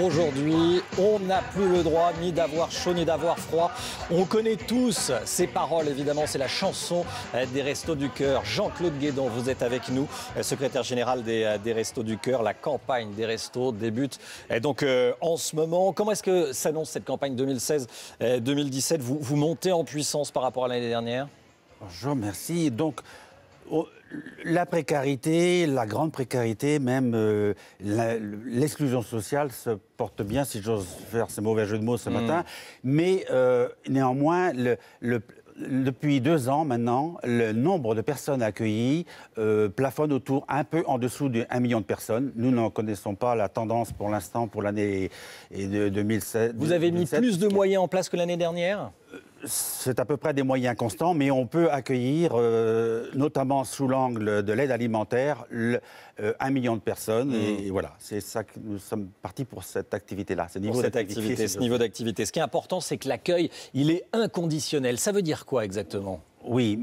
aujourd'hui. On n'a plus le droit ni d'avoir chaud ni d'avoir froid. On connaît tous ces paroles, évidemment, c'est la chanson euh, des Restos du Cœur. Jean-Claude Guédon, vous êtes avec nous, euh, secrétaire général euh, des, Restos du Cœur. La campagne des Restos débute donc en ce moment. Comment est-ce que s'annonce cette campagne 2016-2017 vous, vous montez en puissance par rapport à l'année dernière Bonjour, merci. Donc, Oh, la précarité, la grande précarité, même euh, l'exclusion sociale se porte bien, si j'ose faire ce mauvais jeu de mots ce hmm. matin. Mais euh, néanmoins, depuis deux ans maintenant, le nombre de personnes accueillies euh, plafonne autour un peu en dessous de 1 million de personnes. Nous n'en connaissons pas la tendance pour l'instant pour l'année 2017. Vous avez mis plus de moyens en place que l'année dernière c'est à peu près des moyens constants, mais on peut accueillir, euh, notamment sous l'angle de l'aide alimentaire, euh, un million de personnes. Mmh. Et, voilà, c'est ça que nous sommes partis pour cette activité-là. Ce niveau ce niveau d'activité. Ce qui est important, c'est que l'accueil, il est inconditionnel. Ça veut dire quoi exactement oui,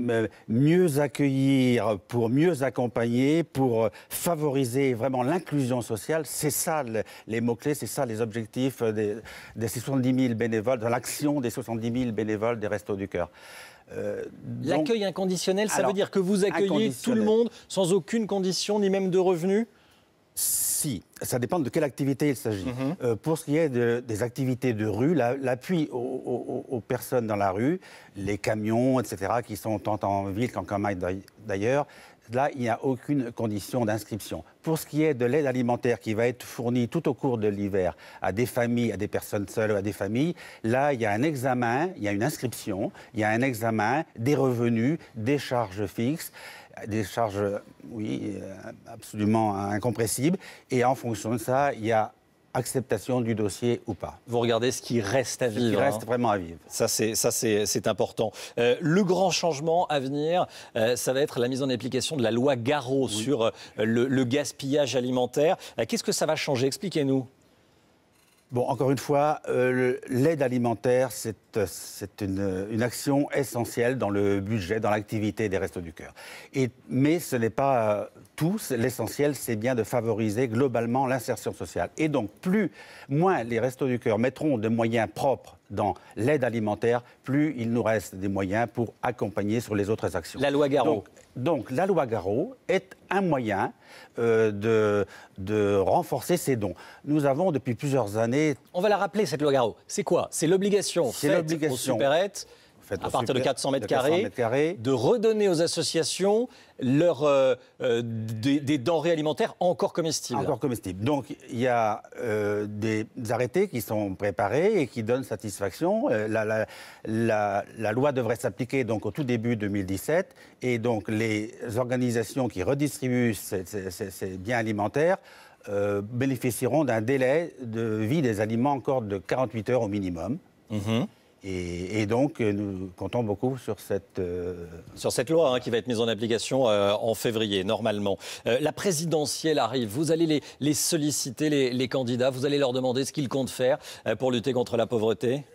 mieux accueillir pour mieux accompagner, pour favoriser vraiment l'inclusion sociale, c'est ça les mots-clés, c'est ça les objectifs des, 70 000 bénévoles, de l'action des 70 000 bénévoles des Restos du Cœur. Euh, L'accueil inconditionnel, ça veut dire que vous accueillez tout le monde sans aucune condition, ni même de revenus si, ça dépend de quelle activité il s'agit. Mhm. Euh, pour ce qui est des activités de rue, l'appui aux, personnes dans la rue, les camions, etc., qui sont tant en ville qu'en campagne d'ailleurs, Là, il n'y a aucune condition d'inscription. Pour ce qui est de l'aide alimentaire qui va être fournie tout au cours de l'hiver à des familles, à des personnes seules, à des familles, là, il y a un examen, il y a une inscription, il y a un examen des revenus, des charges fixes des charges, oui, euh, absolument incompressibles. Et en fonction de ça, il y a acceptation du dossier ou pas. Vous regardez ce qui reste à vivre. Ce qui reste hein. vraiment à vivre. Ça, c'est, important. Euh, le grand changement à venir, euh, ça va être la mise en application de la loi Garot sur euh, le, gaspillage alimentaire. Qu'est-ce que ça va changer Expliquez-nous. Bon, encore une fois, euh, l'aide alimentaire, c'est euh, une, action essentielle dans le budget, dans l'activité des Restos du Cœur. mais ce n'est pas euh, tout. L'essentiel, c'est bien de favoriser globalement l'insertion sociale. Et donc, plus, moins les Restos du Cœur mettront de moyens propres dans l'aide alimentaire, plus il nous reste des moyens pour accompagner sur les autres actions. La loi Garot. Donc, la loi Garot est un moyen euh, de, de renforcer ces dons. Nous avons depuis plusieurs années... On va la rappeler, cette loi Garot. C'est quoi C'est l'obligation faite aux supérettes à partir de 400 mètres carrés, de redonner aux associations leur, euh, euh, des, denrées alimentaires encore comestibles. Encore comestibles. Donc il y a euh, des arrêtés qui sont préparés et qui donnent satisfaction. La, loi devrait s'appliquer donc au tout début 2017 et donc les organisations qui redistribuent ces, biens alimentaires bénéficieront d'un délai de vie des aliments encore de 48 heures au minimum. Mhm. Et, donc, euh, nous comptons beaucoup sur cette... Euh, sur cette loi hein, qui va être mise en application euh, en février, normalement. la présidentielle arrive. Vous allez les, solliciter, les, candidats. Vous allez leur demander ce qu'ils comptent faire pour lutter contre la pauvreté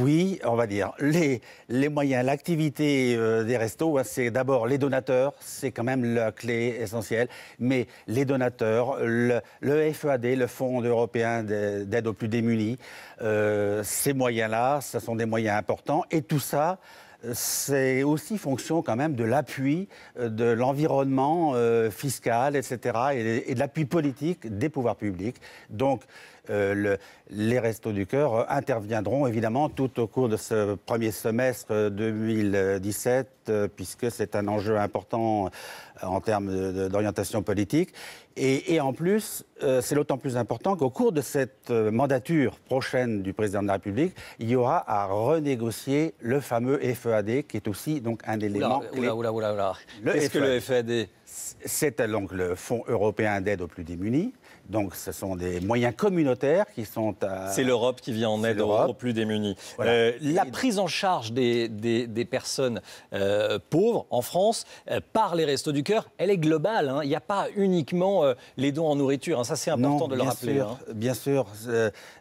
Oui, on va dire. Les, les moyens, l'activité des restos, hein, c'est d'abord les donateurs. C'est quand même la clé essentielle. Mais les donateurs, le, le FEAD, le Fonds européen d'aide aux plus démunis, ces moyens-là, ce sont des moyens importants. Et tout ça, euh, c'est aussi fonction quand même de l'appui euh, de l'environnement euh, fiscal, etc., et, et de l'appui politique des pouvoirs publics. Donc, euh, les Restos du Cœur euh, interviendront évidemment tout au cours de ce premier semestre 2017, euh, puisque c'est un enjeu important en termes d'orientation politique. Et, en plus, c'est d'autant plus important qu'au cours de cette mandature prochaine du président de la République, il y aura à renégocier le fameux FEAD, qui est aussi donc un élément oula, clé. Oula, oula, ce que e le FEAD C'est donc le Fonds européen d'aide aux plus démunis. Donc ce sont des moyens communautaires qui sont à... C'est l'Europe qui vient en aide aux, plus démunis. Euh, la prise en charge des, des, personnes euh, pauvres en France euh, par les Restos du Cœur, elle est globale. Hein. Il n'y a pas uniquement les dons en nourriture. Hein. Ça, c'est important de le bien rappeler. Sûr, hein. Bien sûr,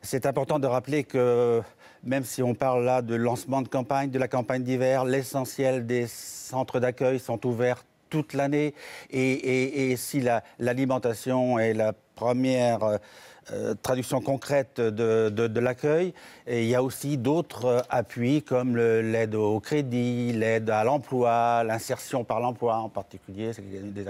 c'est important de rappeler que même si on parle là de lancement de campagne, de la campagne d'hiver, l'essentiel des centres d'accueil sont ouverts toute l'année. Et, si l'alimentation la, et la première euh, euh, traduction concrète de, de, l'accueil. Et il y a aussi d'autres euh, appuis comme l'aide au crédit, l'aide à l'emploi, l'insertion par l'emploi en particulier.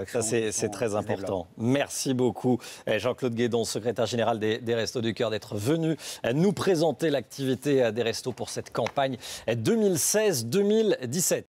Ça, c'est très important. Merci beaucoup, eh, Jean-Claude Guédon, secrétaire général des, des Restos du Cœur, d'être venu eh, nous présenter l'activité eh, des Restos pour cette campagne 2016-2017.